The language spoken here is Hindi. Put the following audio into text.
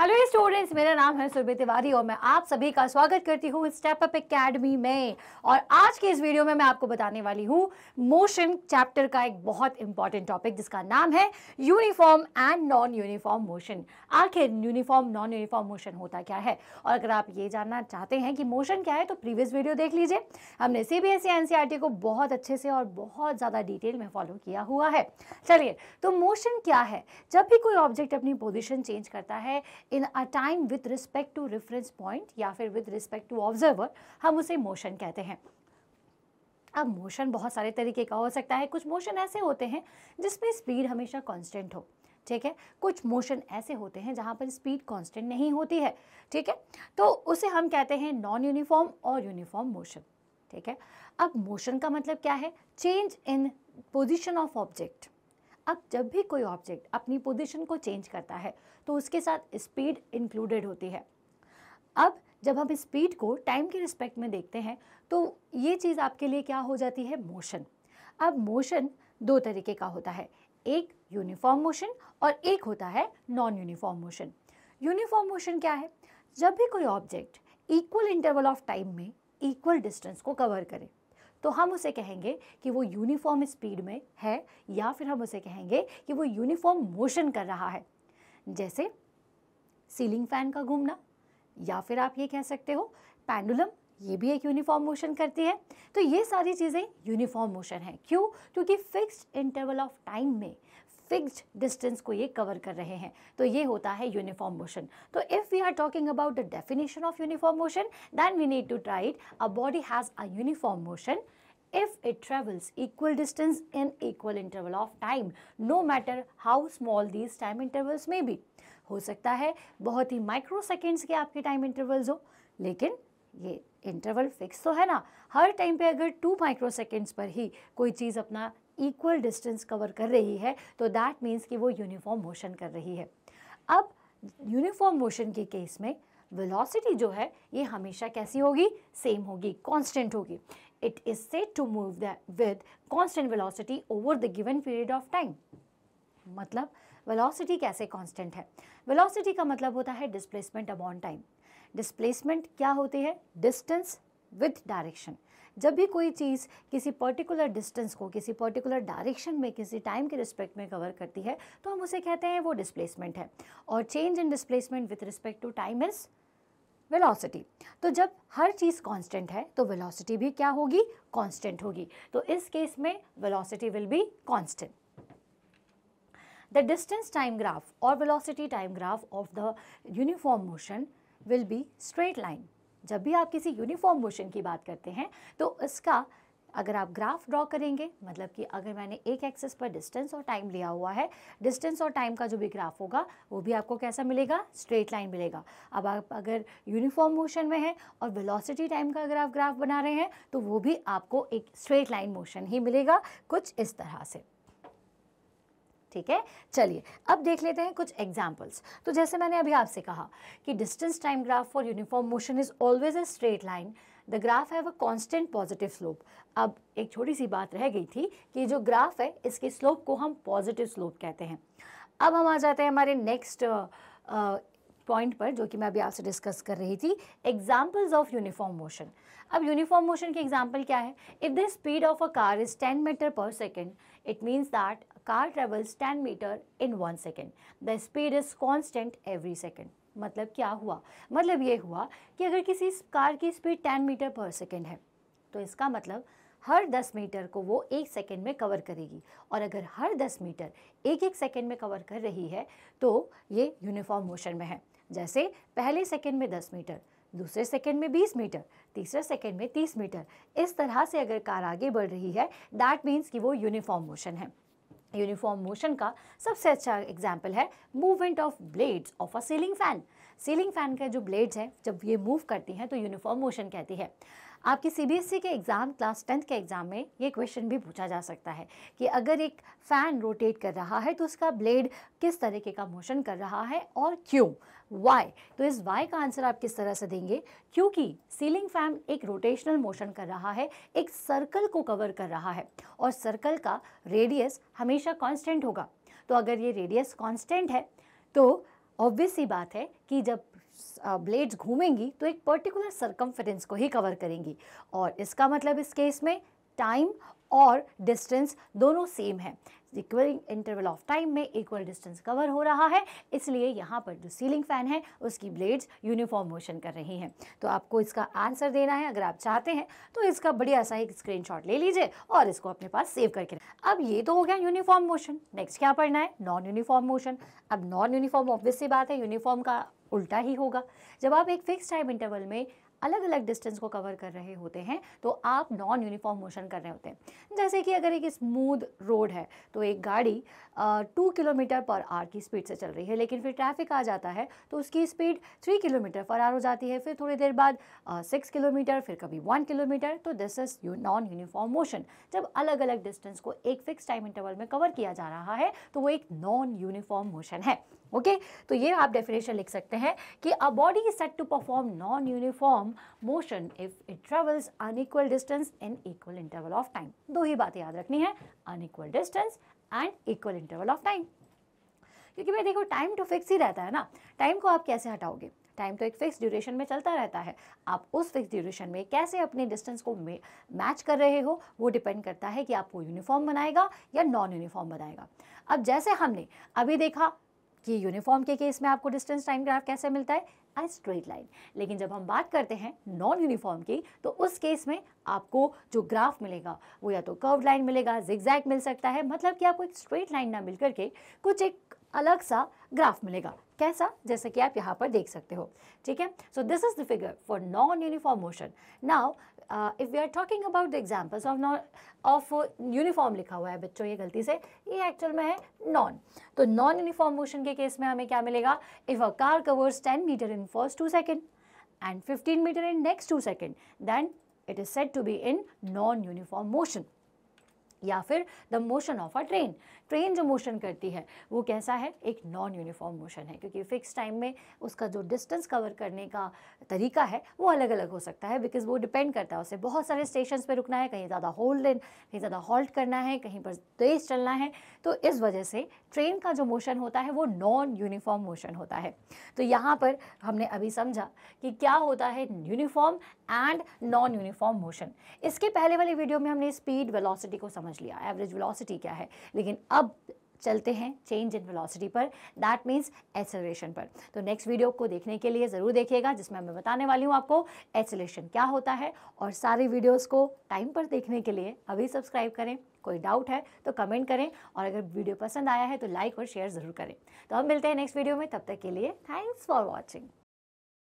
हेलो स्टूडेंट्स मेरा नाम है सुरभि तिवारी और मैं आप सभी का स्वागत करती हूँ स्टेप अप एकेडमी में और आज के इस वीडियो में मैं आपको बताने वाली हूँ मोशन चैप्टर का एक बहुत इंपॉर्टेंट टॉपिक जिसका नाम है uniform and non uniform motion आखिर यूनिफॉर्म नॉन यूनिफॉर्म मोशन होता क्या है और अगर आप ये जानना चाहते हैं कि मोशन क्या है तो प्रीवियस वीडियो देख लीजिए हमने सी बी एस को बहुत अच्छे से और बहुत ज़्यादा डिटेल में फॉलो किया हुआ है चलिए तो मोशन क्या है जब भी कोई ऑब्जेक्ट अपनी पोजिशन चेंज करता है in a time with respect to reference point या फिर विथ रिस्पेक्ट टू ऑब्जर्वर हम उसे मोशन कहते हैं अब मोशन बहुत सारे तरीके का हो सकता है कुछ मोशन ऐसे होते हैं जिसमें स्पीड हमेशा कांस्टेंट हो ठीक है कुछ मोशन ऐसे होते हैं जहाँ पर स्पीड कांस्टेंट नहीं होती है ठीक है तो उसे हम कहते हैं नॉन यूनिफॉर्म और यूनिफॉर्म मोशन ठीक है अब मोशन का मतलब क्या है change in position of object अब जब भी कोई ऑब्जेक्ट अपनी पोजीशन को चेंज करता है तो उसके साथ स्पीड इंक्लूडेड होती है अब जब हम स्पीड को टाइम के रिस्पेक्ट में देखते हैं तो ये चीज़ आपके लिए क्या हो जाती है मोशन अब मोशन दो तरीके का होता है एक यूनिफॉर्म मोशन और एक होता है non uniform motion uniform motion क्या है जब भी कोई object equal interval of time में इक्वल डिस्टेंस को कवर करें तो हम उसे कहेंगे कि वो यूनिफॉर्म स्पीड में है या फिर हम उसे कहेंगे कि वो यूनिफॉर्म मोशन कर रहा है जैसे सीलिंग फैन का घूमना या फिर आप ये कह सकते हो पैंडुलम ये भी एक यूनिफॉर्म मोशन करती है तो ये सारी चीज़ें यूनिफॉर्म मोशन है क्यों क्योंकि फिक्स्ड इंटरवल ऑफ टाइम में फिक्स्ड डिस्टेंस को ये कवर कर रहे हैं तो ये होता है यूनिफॉर्म मोशन तो if we are talking about the definition of uniform motion then we need to try it a body has a uniform motion if it travels equal distance in equal interval of time no matter how small these time intervals may be हो सकता है बहुत ही माइक्रो सेकेंड्स के आपके टाइम इंटरवल्स हो लेकिन ये इंटरवल फिक्स तो है ना हर टाइम पे अगर टू माइक्रो सेकेंड्स पर ही कोई चीज़ अपना इक्वल डिस्टेंस कवर कर रही है तो दैट मीन्स कि वो यूनिफॉर्म मोशन कर रही है अब यूनिफॉर्म मोशन के केस में वेलोसिटी जो है ये हमेशा कैसी होगी सेम होगी कांस्टेंट होगी it is set to move the with constant velocity over the given period of time मतलब वेलोसिटी कैसे कांस्टेंट है वेलोसिटी का मतलब होता है डिस्प्लेसमेंट अबॉन टाइम डिस्प्लेसमेंट क्या होती है डिस्टेंस विथ डायरेक्शन जब भी कोई चीज़ किसी पर्टिकुलर डिस्टेंस को किसी पर्टिकुलर डायरेक्शन में किसी टाइम के रिस्पेक्ट में कवर करती है तो हम उसे कहते हैं वो डिस्प्लेसमेंट है और change in displacement with respect to time is velocity तो जब हर चीज़ कांस्टेंट है तो वेलोसिटी भी क्या होगी कांस्टेंट होगी तो इस केस में velocity will be constant the distance time graph और velocity time graph of the uniform motion will be straight line जब भी आप किसी यूनिफॉर्म मोशन की बात करते हैं तो इसका अगर आप ग्राफ ड्रॉ करेंगे मतलब कि अगर मैंने एक एक्सेस पर डिस्टेंस और टाइम लिया हुआ है डिस्टेंस और टाइम का जो भी ग्राफ होगा वो भी आपको कैसा मिलेगा स्ट्रेट लाइन मिलेगा अब आप अगर यूनिफॉर्म मोशन में हैं और वेलोसिटी टाइम का अगर आप ग्राफ बना रहे हैं तो वो भी आपको एक स्ट्रेट लाइन मोशन ही मिलेगा कुछ इस तरह से ठीक है चलिए अब देख लेते हैं कुछ एग्जाम्पल्स तो जैसे मैंने अभी आपसे कहा कि distance time graph for uniform motion is always a straight line the graph have a constant positive slope अब एक छोटी सी बात रह गई थी कि जो ग्राफ है इसके स्लोप को हम पॉजिटिव स्लोप कहते हैं अब हम आ जाते हैं हमारे नेक्स्ट पॉइंट पर जो कि मैं अभी आपसे डिस्कस कर रही थी एग्जाम्पल्स ऑफ यूनिफॉर्म मोशन अब यूनिफॉर्म मोशन की एग्जाम्पल क्या है if the speed of a car is ten metre per second it means that car travels ten metre in one second the speed is constant every second मतलब क्या हुआ मतलब ये हुआ कि अगर किसी कार की speed ten metre per second है तो इसका मतलब हर दस मीटर को वो एक सेकेंड में कवर करेगी और अगर हर दस मीटर एक एक सेकेंड में कवर कर रही है तो ये यूनिफॉर्म मोशन में है जैसे पहले सेकेंड में दस मीटर दूसरे सेकेंड में बीस मीटर तीसरे सेकेंड में तीस मीटर इस तरह से अगर कार आगे बढ़ रही है दैट मीन्स कि वो यूनिफॉर्म मोशन है यूनिफॉर्म मोशन का सबसे अच्छा एग्जाम्पल है movement of blades of a ceiling fan ceiling fan का जो ब्लेड्स हैं जब ये मूव करती हैं तो यूनिफॉर्म मोशन कहती है आपकी सीबीएसई e के एग्ज़ाम क्लास टेंथ के एग्ज़ाम में ये क्वेश्चन भी पूछा जा सकता है कि अगर एक फ़ैन रोटेट कर रहा है तो उसका ब्लेड किस तरीके का मोशन कर रहा है और क्यों वाई तो इस वाई का आंसर आप किस तरह से देंगे क्योंकि सीलिंग फैन एक रोटेशनल मोशन कर रहा है एक सर्कल को कवर कर रहा है और सर्कल का रेडियस हमेशा कॉन्स्टेंट होगा तो अगर ये रेडियस कॉन्स्टेंट है तो ऑब्वियस ही बात है कि जब ब्लेड्स घूमेंगी तो एक पर्टिकुलर सर्कम्फ्रेंस को ही कवर करेंगी और इसका मतलब इस केस में टाइम और डिस्टेंस दोनों सेम है इक्वलिंग इंटरवल ऑफ टाइम में इक्वल डिस्टेंस कवर हो रहा है इसलिए यहाँ पर जो सीलिंग फैन है उसकी ब्लेड्स यूनिफॉर्म मोशन कर रही हैं तो आपको इसका आंसर देना है अगर आप चाहते हैं तो इसका बढ़िया सा एक स्क्रीन ले लीजिए और इसको अपने पास सेव करके अब ये तो हो गया यूनिफॉर्म मोशन नेक्स्ट क्या पढ़ना है नॉन यूनिफॉर्म मोशन अब नॉन यूनिफॉर्म ऑब्वियस सी बात है यूनिफॉर्म का उल्टा ही होगा जब आप एक फिक्स टाइम इंटरवल में अलग अलग डिस्टेंस को कवर कर रहे होते हैं तो आप नॉन यूनिफॉर्म मोशन कर रहे होते हैं जैसे कि अगर एक स्मूथ रोड है तो एक गाड़ी टू किलोमीटर पर आर की स्पीड से चल रही है लेकिन फिर ट्रैफिक आ जाता है तो उसकी speed three kilometre per hour हो जाती है फिर थोड़ी देर बाद सिक्स किलोमीटर फिर कभी वन किलोमीटर तो this is you non uniform motion जब अलग अलग डिस्टेंस को एक फिक्स टाइम इंटरवल में कवर किया जा रहा है तो वो एक नॉन यूनिफॉर्म मोशन है ओके okay? तो ये आप डेफिनेशन लिख सकते हैं कि a body is set to perform non uniform motion if it travels travels unequal distance in equal interval of time. दो ही बातें याद रखनी है unequal distance and equal interval of time क्योंकि भाई देखो टाइम तो फिक्स ही रहता है ना टाइम को आप कैसे हटाओगे टाइम तो एक फिक्स ड्यूरेशन में चलता रहता है आप उस फिक्स ड्यूरेशन में कैसे अपने डिस्टेंस को मैच कर रहे हो वो डिपेंड करता है कि आपको यूनिफॉर्म बनाएगा या नॉन यूनिफॉर्म बनाएगा अब जैसे हमने अभी देखा कि यूनिफॉर्म के केस में आपको डिस्टेंस टाइम ग्राफ कैसे मिलता है आई स्ट्रेट लाइन लेकिन जब हम बात करते हैं नॉन यूनिफॉर्म की तो उस केस में आपको जो ग्राफ मिलेगा वो या तो कर्व लाइन मिलेगा जिक्जैक्ट मिल सकता है मतलब कि आपको एक स्ट्रेट लाइन ना मिल करके कुछ एक अलग सा ग्राफ मिलेगा कैसा जैसे कि आप यहाँ पर देख सकते हो ठीक है so this is the figure for non uniform motion now if you are talking about the examples of non of uniform लिखा हुआ है बच्चों ये गलती से ये एक्चुअल में है नॉन तो नॉन यूनिफॉर्म मोशन के केस में हमें क्या मिलेगा if a car covers ten metre in first two second and fifteen metre in next two second then it is set to be in non uniform motion या फिर the motion of a train train जो मोशन करती है वो कैसा है एक नॉन यूनिफॉर्म मोशन है क्योंकि फ़िक्स टाइम में उसका जो डिस्टेंस कवर करने का तरीका है वो अलग अलग हो सकता है बिकॉज वो डिपेंड करता है उसे बहुत सारे स्टेशन पर रुकना है कहीं ज़्यादा होल्ड इन कहीं ज़्यादा हॉल्ट करना है कहीं पर तेज़ चलना है तो इस वजह से ट्रेन का जो मोशन होता है वो नॉन यूनिफॉर्म मोशन होता है तो यहाँ पर हमने अभी समझा कि क्या होता है uniform and non uniform motion इसके पहले वाले वीडियो में हमने स्पीड वेलोसिटी को समझ लिया एवरेज वेलोसिटी क्या है लेकिन अब अब चलते हैं चेंज इन वेलोसिटी पर दैट मींस एसलेशन पर तो नेक्स्ट वीडियो को देखने के लिए ज़रूर देखिएगा जिसमें मैं बताने वाली हूँ आपको एसलेशन क्या होता है और सारी वीडियोस को टाइम पर देखने के लिए अभी सब्सक्राइब करें कोई डाउट है तो कमेंट करें और अगर वीडियो पसंद आया है तो लाइक और शेयर ज़रूर करें तो हम मिलते हैं नेक्स्ट वीडियो में तब तक के लिए थैंक्स फॉर वॉचिंग